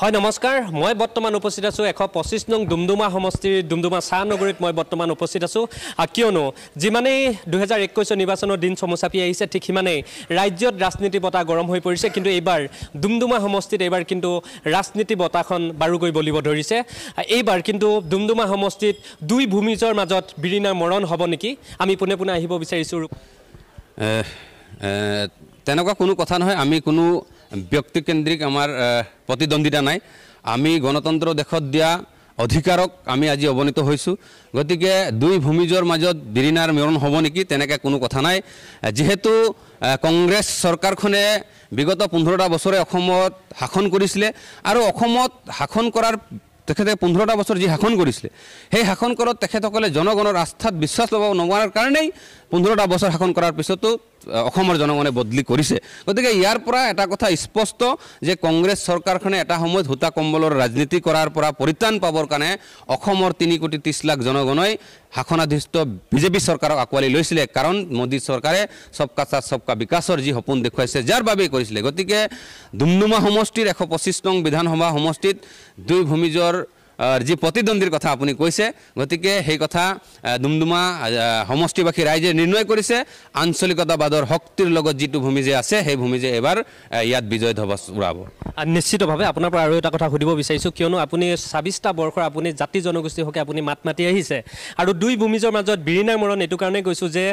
হয় নমস্কাৰ মই বৰ্তমান উপস্থিত আছোঁ এশ পঁচিছ নং ডুমডুমা সমষ্টিৰ ডুমডুমা চাহ নগৰীত মই বৰ্তমান উপস্থিত আছোঁ কিয়নো যিমানেই দুহেজাৰ একৈছৰ নিৰ্বাচনৰ দিন চমুচাপি আহিছে ঠিক সিমানেই ৰাজ্যত ৰাজনীতি বঁটা গৰম হৈ পৰিছে কিন্তু এইবাৰ ডুমডুমা সমষ্টিত এইবাৰ কিন্তু ৰাজনীতি বঁটাখন বাৰুকৈ বলিব ধৰিছে এইবাৰ কিন্তু ডুমডুমা সমষ্টিত দুই ভূমিজৰ মাজত বিৰিণাৰ মৰণ হ'ব নেকি আমি পোনে পোনে আহিব বিচাৰিছোঁ তেনেকুৱা কোনো কথা নহয় আমি কোনো ব্যক্তিকেন্দ্ৰিক আমাৰ প্ৰতিদ্বন্দ্বিতা নাই আমি গণতন্ত্ৰ দেশত দিয়া অধিকাৰক আমি আজি অৱনীত হৈছোঁ গতিকে দুই ভূমিজৰ মাজত বিৰিণাৰ মৰণ হ'ব নেকি তেনেকৈ কোনো কথা নাই যিহেতু কংগ্ৰেছ চৰকাৰখনে বিগত পোন্ধৰটা বছৰে অসমত শাসন কৰিছিলে আৰু অসমত শাসন কৰাৰ তেখেতে পোন্ধৰটা বছৰ যি শাসন কৰিছিলে সেই শাসন কৰাত তেখেতসকলে জনগণৰ আস্থাত বিশ্বাস ল'ব নোৱাৰাৰ কাৰণেই পোন্ধৰটা বছৰ শাসন কৰাৰ পিছতো অসমৰ জনগণে বদলি কৰিছে গতিকে ইয়াৰ পৰা এটা কথা স্পষ্ট যে কংগ্ৰেছ চৰকাৰখনে এটা সময়ত সূতা কম্বলৰ ৰাজনীতি কৰাৰ পৰা পৰিত্ৰাণ পাবৰ কাৰণে অসমৰ তিনি কোটি ত্ৰিছ লাখ জনগণই শাসনাধিষ্ঠ বিজেপি চৰকাৰক আঁকোৱালি লৈছিলে কাৰণ মোদী চৰকাৰে চবকা চাহ চবকা বিকাশৰ যি সপোন দেখুৱাইছে যাৰ বাবেই কৰিছিলে গতিকে ডুমডুমা সমষ্টিৰ এশ পঁচিছ নং বিধানসভা সমষ্টিত দুই ভূমিজৰ যি প্ৰতিদ্বন্দ্বীৰ কথা আপুনি কৈছে গতিকে সেই কথা ডুমডুমা সমষ্টিবাসী ৰাইজে নিৰ্ণয় কৰিছে আঞ্চলিকতাবাদৰ শক্তিৰ লগত যিটো ভূমি যে আছে সেই ভূমি যে এইবাৰ ইয়াত বিজয় ধবজ উৰাব নিশ্চিতভাৱে আপোনাৰ পৰা আৰু এটা কথা সুধিব বিচাৰিছোঁ কিয়নো আপুনি ছাব্বিছটা বৰ্ষৰ আপুনি জাতি জনগোষ্ঠীৰ হকে আপুনি মাত মাতি আহিছে আৰু দুই ভূমিজৰ মাজত বিৰিণাৰ মৰণ এইটো কাৰণেই কৈছোঁ যে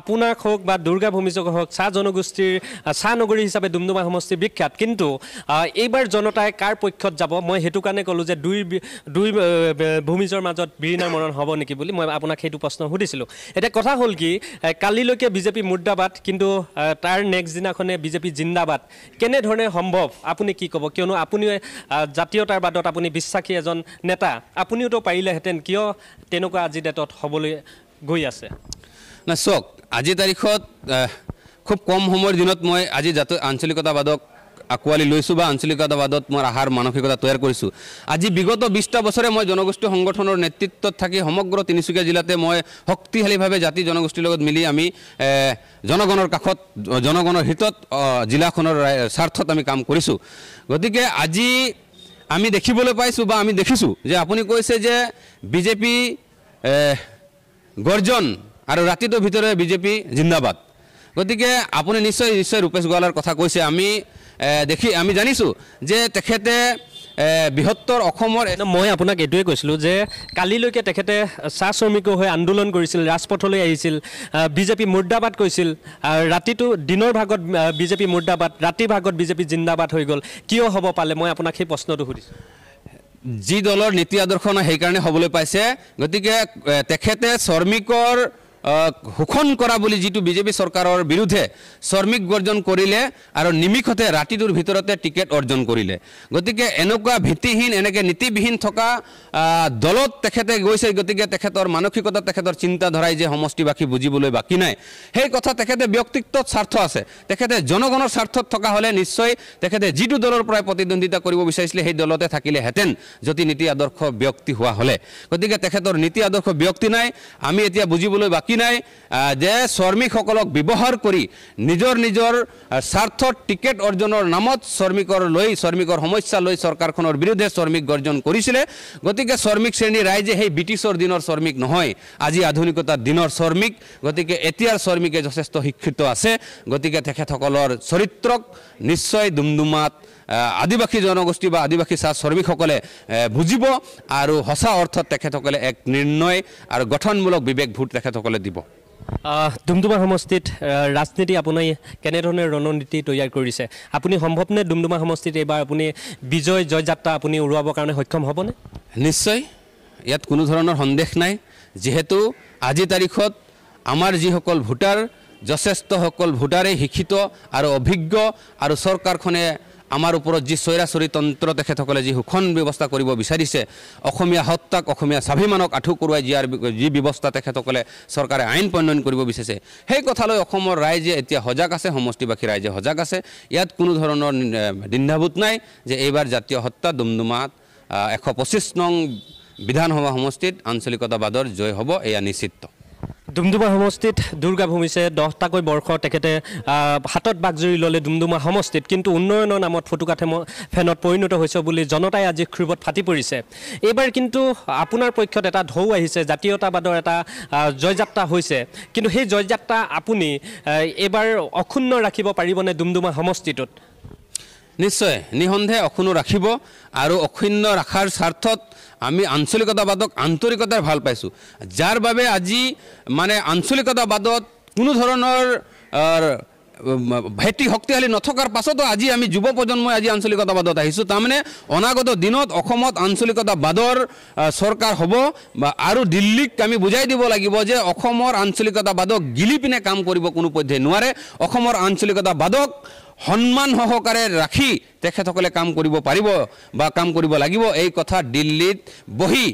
আপোনাক হওক বা দুৰ্গা ভূমিজক হওক চাহ জনগোষ্ঠীৰ চাহ নগৰী হিচাপে ডুমডুমা সমষ্টি বিখ্যাত কিন্তু এইবাৰ জনতাই কাৰ পক্ষত যাব মই সেইটো কাৰণে ক'লোঁ যে দুই দুই ভূমিজৰ মাজত বিৰিণা মৰণ হ'ব নেকি বুলি মই আপোনাক সেইটো প্ৰশ্ন সুধিছিলোঁ এতিয়া কথা হ'ল কি কালিলৈকে বিজেপি মুদ্ৰাবাদ কিন্তু তাৰ নেক্সট দিনাখনে বিজেপি জিন্দাবাদ কেনেধৰণে সম্ভৱ আপুনি কি ক'ব কিয়নো আপুনি জাতীয়তাৰবাদত আপুনি বিশ্বাসী এজন নেতা আপুনিওতো পাৰিলেহেঁতেন কিয় তেনেকুৱা আজি ডেটত হ'বলৈ গৈ আছে নাই চাওক আজিৰ তাৰিখত খুব কম সময়ৰ দিনত মই আজি জাতীয় আঞ্চলিকতাবাদক আঁকোৱালি লৈছোঁ বা আঞ্চলিকতাবাদত মই আহাৰ মানসিকতা তৈয়াৰ কৰিছোঁ আজি বিগত বিশটা বছৰে মই জনগোষ্ঠী সংগঠনৰ নেতৃত্বত থাকি সমগ্ৰ তিনিচুকীয়া জিলাতে মই শক্তিশালীভাৱে জাতি জনগোষ্ঠীৰ লগত মিলি আমি জনগণৰ কাষত জনগণৰ হিতত জিলাখনৰ স্বাৰ্থত আমি কাম কৰিছোঁ গতিকে আজি আমি দেখিবলৈ পাইছোঁ বা আমি দেখিছোঁ যে আপুনি কৈছে যে বিজেপি গৰ্জন আৰু ৰাতিটোৰ ভিতৰত বিজেপি জিন্দাবাদ গতিকে আপুনি নিশ্চয় নিশ্চয় ৰূপেশ গোৱালৰ কথা কৈছে আমি দেখি আমি জানিছোঁ যে তেখেতে বৃহত্তৰ অসমৰ মই আপোনাক এইটোৱে কৈছিলোঁ যে কালিলৈকে তেখেতে চাহ শ্ৰমিক হৈ আন্দোলন কৰিছিল ৰাজপথলৈ আহিছিল বিজেপি মুদ্ৰাবাদ কৈছিল ৰাতিটো দিনৰ ভাগত বিজেপি মুদ্ৰাবাদ ৰাতিৰ ভাগত বিজেপি জিন্দাবাদ হৈ গ'ল কিয় হ'ব পালে মই আপোনাক সেই প্ৰশ্নটো সুধিছোঁ যি দলৰ নীতি আদৰ্শ সেইকাৰণে হ'বলৈ পাইছে গতিকে তেখেতে শ্ৰমিকৰ শোষণ কৰা বুলি যিটো বিজেপি চৰকাৰৰ বিৰুদ্ধে শ্ৰমিক গৰ্জন কৰিলে আৰু নিমিষতে ৰাতিটোৰ ভিতৰতে টিকেট অৰ্জন কৰিলে গতিকে এনেকুৱা ভীতিহীন এনেকৈ নীতিবিহীন থকা দলত তেখেতে গৈছে গতিকে তেখেতৰ মানসিকতা তেখেতৰ চিন্তাধাৰাই যে সমষ্টিবাসী বুজিবলৈ বাকী নাই সেই কথা তেখেতে ব্যক্তিত্বত স্বাৰ্থ আছে তেখেতে জনগণৰ স্বাৰ্থত থকা হ'লে নিশ্চয় তেখেতে যিটো দলৰ পৰাই প্ৰতিদ্বন্দ্বিতা কৰিব বিচাৰিছিলে সেই দলতে থাকিলেহেঁতেন যদি নীতি আদৰ্শ ব্যক্তি হোৱা হ'লে গতিকে তেখেতৰ নীতি আদৰ্শ ব্যক্তি নাই আমি এতিয়া বুজিবলৈ বাকী নীতি নাই যে শ্ৰমিকসকলক ব্যৱহাৰ কৰি নিজৰ নিজৰ স্বাৰ্থত টিকেট অৰ্জনৰ নামত শ্ৰমিকৰ লৈ শ্ৰমিকৰ সমস্যা লৈ চৰকাৰখনৰ বিৰুদ্ধে শ্ৰমিক গৰ্জন কৰিছিলে গতিকে শ্ৰমিক শ্ৰেণীৰ ৰাইজে সেই ব্ৰিটিছৰ দিনৰ শ্ৰমিক নহয় আজি আধুনিকতাৰ দিনৰ শ্ৰমিক গতিকে এতিয়াৰ শ্ৰমিকে যথেষ্ট শিক্ষিত আছে গতিকে তেখেতসকলৰ চৰিত্ৰক নিশ্চয় ডুমডুমাত আদিবাসী জনগোষ্ঠী বা আদিবাসী চাহ শ্ৰমিকসকলে বুজিব আৰু সঁচা অৰ্থত তেখেতসকলে এক নিৰ্ণয় আৰু গঠনমূলক বিবেক ভোট তেখেতসকলে দিব ডুমডুমা সমষ্টিত ৰাজনীতি আপুনি কেনেধৰণে ৰণনীতি তৈয়াৰ কৰিছে আপুনি সম্ভৱনে ডুমডুমা সমষ্টিত এইবাৰ আপুনি বিজয় জয়যাত্ৰা আপুনি উৰুৱাবৰ কাৰণে সক্ষম হ'বনে নিশ্চয় ইয়াত কোনো ধৰণৰ সন্দেহ নাই যিহেতু আজিৰ তাৰিখত আমাৰ যিসকল ভোটাৰ যথেষ্টসকল ভোটাৰে শিক্ষিত আৰু অভিজ্ঞ আৰু চৰকাৰখনে আমাৰ ওপৰত যি চৈৰাচৰি তন্ত্ৰ তেখেতসকলে যি শোষণ ব্যৱস্থা কৰিব বিচাৰিছে অসমীয়া সত্তাক অসমীয়া স্বাভিমানক আঁঠু কৰোৱাই দিয়াৰ যি ব্যৱস্থা তেখেতসকলে চৰকাৰে আইন প্ৰণয়ন কৰিব বিচাৰিছে সেই কথালৈ অসমৰ ৰাইজে এতিয়া সজাগ আছে সমষ্টিবাসী ৰাইজে সজাগ আছে ইয়াত কোনো ধৰণৰ দিন্ধাবোধ নাই যে এইবাৰ জাতীয় সত্তা ডুমডুমাত এশ পঁচিছ নং বিধানসভা সমষ্টিত আঞ্চলিকতাবাদৰ জয় হ'ব এয়া নিশ্চিত ডুমডুমা সমষ্টিত দুৰ্গা ভূমিছে দহটাকৈ বৰ্ষ তেখেতে হাতত বাগজৰি ল'লে ডুমডুমা সমষ্টিত কিন্তু উন্নয়নৰ নামত ফটোকাঠে ফেনত পৰিণত হৈছে বুলি জনতাই আজি ক্ষোভত ফাটি পৰিছে এইবাৰ কিন্তু আপোনাৰ পক্ষত এটা ঢৌ আহিছে জাতীয়তাবাদৰ এটা জয়যাত্ৰা হৈছে কিন্তু সেই জয়যাত্ৰা আপুনি এইবাৰ অক্ষুণ্ণ ৰাখিব পাৰিবনে ডুমডুমা সমষ্টিটোত নিশ্চয় নিঃসন্দেহে অক্ষুণ্ণ ৰাখিব আৰু অক্ষুণ্ণ ৰখাৰ স্বাৰ্থত আমি আঞ্চলিকতাবাদক আন্তৰিকতাৰে ভাল পাইছোঁ যাৰ বাবে আজি মানে আঞ্চলিকতাবাদত কোনো ধৰণৰ ভেটি শক্তিশালী নথকাৰ পাছতো আজি আমি যুৱ প্ৰজন্মই আজি আঞ্চলিকতাবাদত আহিছোঁ তাৰমানে অনাগত দিনত অসমত আঞ্চলিকতাবাদৰ চৰকাৰ হ'ব আৰু দিল্লীক আমি বুজাই দিব লাগিব যে অসমৰ আঞ্চলিকতাবাদক গিলি পিনে কাম কৰিব কোনো পধ্যে নোৱাৰে অসমৰ আঞ্চলিকতাবাদক সন্মান সহকাৰে ৰাখি তেখেতসকলে কাম কৰিব পাৰিব বা কাম কৰিব লাগিব এই কথা দিল্লীত বহি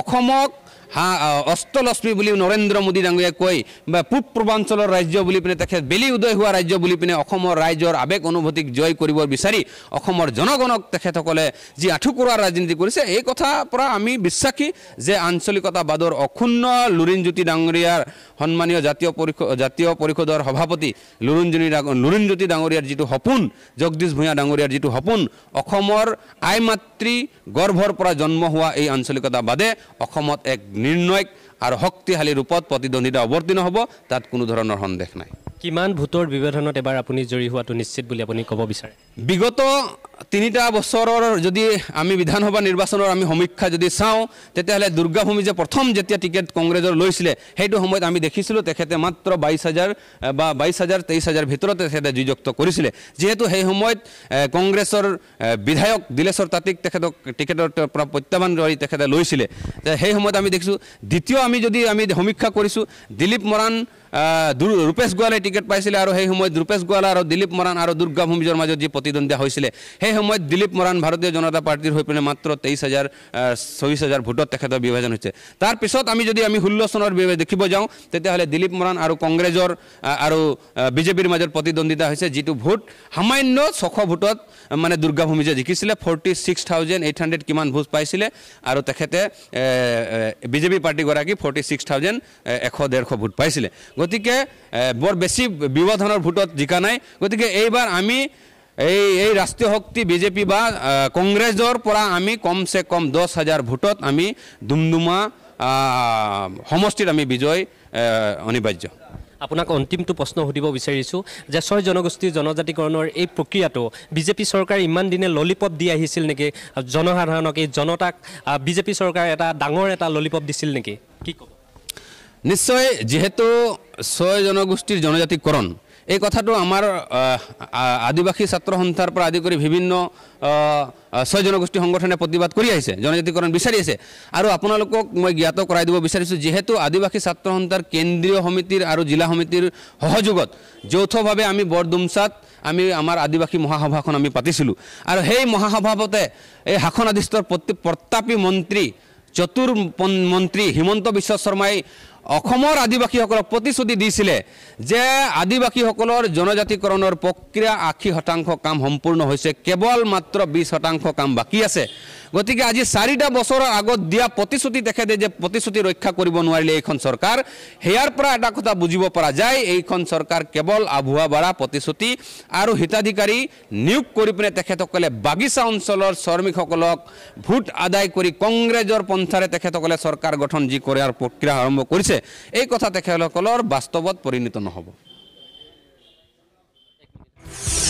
অসমক হা অষ্টলক্ষ্মী বুলি নৰেন্দ্ৰ মোদী ডাঙৰীয়াই কয় বা পূব পূৰ্বাঞ্চলৰ ৰাজ্য বুলি পিনে তেখেত বেলি উদয় হোৱা ৰাজ্য বুলি পিনে অসমৰ ৰাইজৰ আৱেগ অনুভূতিক জয় কৰিব বিচাৰি অসমৰ জনগণক তেখেতসকলে যি আঁঠু কৰোৱাৰ ৰাজনীতি কৰিছে এই কথাৰ পৰা আমি বিশ্বাসী যে আঞ্চলিকতাবাদৰ অক্ষুণ্ণ লুৰিণজ্যোতি ডাঙৰীয়াৰ সন্মানীয় জাতীয় পৰিষদ জাতীয় পৰিষদৰ সভাপতি লুৰুণজ্যোতি লুৰিণজ্যোতি ডাঙৰীয়াৰ যিটো সপোন জগদীশ ভূঞা ডাঙৰীয়াৰ যিটো সপোন অসমৰ আই মাতৃ গৰ্ভৰ পৰা জন্ম হোৱা এই আঞ্চলিকতাবাদে অসমত এক নিৰ্ণয়ক আৰু শক্তিশালী ৰূপত প্ৰতিদ্বন্দ্বিতা অৱতীৰ্ণ হ'ব তাত কোনো ধৰণৰ সন্দেহ নাই কিমান ভোটৰ বিবেধনত এবাৰ আপুনি জড়ি হোৱাটো নিশ্চিত বুলি আপুনি ক'ব বিচাৰে বিগত তিনিটা বছৰৰ যদি আমি বিধানসভা নিৰ্বাচনৰ আমি সমীক্ষা যদি চাওঁ তেতিয়াহ'লে দুৰ্গাভূমি যে প্ৰথম যেতিয়া টিকেট কংগ্ৰেছৰ লৈছিলে সেইটো সময়ত আমি দেখিছিলোঁ তেখেতে মাত্ৰ বাইছ হাজাৰ বা বাইছ হাজাৰ তেইছ হাজাৰ ভিতৰত তেখেতে যুযুক্ত কৰিছিলে যিহেতু সেই সময়ত কংগ্ৰেছৰ বিধায়ক দিলেশ্বৰ তাতিক তেখেতক টিকেটৰ পৰা প্ৰত্যাহ্বান কৰি তেখেতে লৈছিলে সেই সময়ত আমি দেখিছোঁ দ্বিতীয় আমি যদি আমি সমীক্ষা কৰিছোঁ দিলীপ মৰাণ ৰূপেশ গোৱালে টিকেট পাইছিলে আৰু সেই সময়ত ৰূপেশ গোৱাল আৰু দিলীপ মৰাণ আৰু দুৰ্গা ভূমিজৰ মাজত যি প্ৰতিদ্বন্দ্বিতা হৈছিলে সেই সময়ত দিলীপ মৰাণ ভাৰতীয় জনতা পাৰ্টীৰ হৈ পিনে মাত্ৰ তেইছ হাজাৰ চৌবিছ হাজাৰ ভোটত তেখেতৰ বিভাজন হৈছে তাৰপিছত আমি যদি আমি ষোল্ল চনৰ দেখিব যাওঁ তেতিয়াহ'লে দিলীপ মৰাণ আৰু কংগ্ৰেছৰ আৰু বিজেপিৰ মাজত প্ৰতিদ্বন্দ্বিতা হৈছে যিটো ভোট সামান্য ছশ ভোটত মানে দুৰ্গা ভূমিজে জিকিছিলে forty six thousand eight hundred কিমান ভোট পাইছিলে আৰু তেখেতে বিজেপি পাৰ্টীগৰাকী ফৰ্টি ছিক্স থাউজেণ্ড এশ ডেৰশ ভোট পাইছিলে গতিকে বৰ বেছি ব্যৱধানৰ ভোটত জিকা নাই গতিকে এইবাৰ আমি এই এই ৰাষ্ট্ৰীয় শক্তি বিজেপি বা কংগ্ৰেছৰ পৰা আমি কমচে কম দহ হাজাৰ ভোটত আমি ডুমডুমা সমষ্টিত আমি বিজয় অনিবাৰ্য আপোনাক অন্তিমটো প্ৰশ্ন সুধিব বিচাৰিছোঁ যে ছয় জনগোষ্ঠী জনজাতিকৰণৰ এই প্ৰক্ৰিয়াটো বিজেপি চৰকাৰে ইমান দিনে ললিপপ দি আহিছিল নেকি জনসাধাৰণক এই জনতাক বিজেপি চৰকাৰে এটা ডাঙৰ এটা ললিপপ দিছিল নেকি কি ক'ব নিশ্চয় যিহেতু ছয় জনগোষ্ঠীৰ জনজাতিকৰণ এই কথাটো আমাৰ আদিবাসী ছাত্ৰ সন্থাৰ পৰা আদি কৰি বিভিন্ন ছয় জনগোষ্ঠী সংগঠনে প্ৰতিবাদ কৰি আহিছে জনজাতিকৰণ বিচাৰি আছে আৰু আপোনালোকক মই জ্ঞাত কৰাই দিব বিচাৰিছোঁ যিহেতু আদিবাসী ছাত্ৰ সন্থাৰ কেন্দ্ৰীয় সমিতিৰ আৰু জিলা সমিতিৰ সহযোগত যৌথভাৱে আমি বৰডুমছাত আমি আমাৰ আদিবাসী মহাসভাখন আমি পাতিছিলোঁ আৰু সেই মহাসভাপতে এই শাসনাধিষ্ঠৰ প্ৰতি প্ৰতাপী মন্ত্ৰী চতুৰ মন্ত্ৰী হিমন্ত বিশ্ব শৰ্মাই অসমৰ আদিবাসীসকলক প্ৰতিশ্ৰুতি দিছিলে যে আদিবাসীসকলৰ জনজাতিকৰণৰ প্ৰক্ৰিয়া আশী শতাংশ কাম সম্পূৰ্ণ হৈছে কেৱল মাত্ৰ বিছ শতাংশ কাম বাকী আছে গতিকে আজি চাৰিটা বছৰৰ আগত দিয়া প্ৰতিশ্ৰুতি তেখেতে যে প্ৰতিশ্ৰুতি ৰক্ষা কৰিব নোৱাৰিলে এইখন চৰকাৰ সেয়াৰ পৰা এটা কথা বুজিব পৰা যায় এইখন চৰকাৰ কেৱল আভুৱা বাৰা প্ৰতিশ্ৰুতি আৰু হিতাধিকাৰী নিয়োগ কৰি পিনে তেখেতসকলে বাগিচা অঞ্চলৰ শ্ৰমিকসকলক ভোট আদায় কৰি কংগ্ৰেছৰ পন্থাৰে তেখেতসকলে চৰকাৰ গঠন যি কৰাৰ প্ৰক্ৰিয়া আৰম্ভ কৰিছে এই কথা তেখেতসকলৰ বাস্তৱত পৰিণত নহ'ব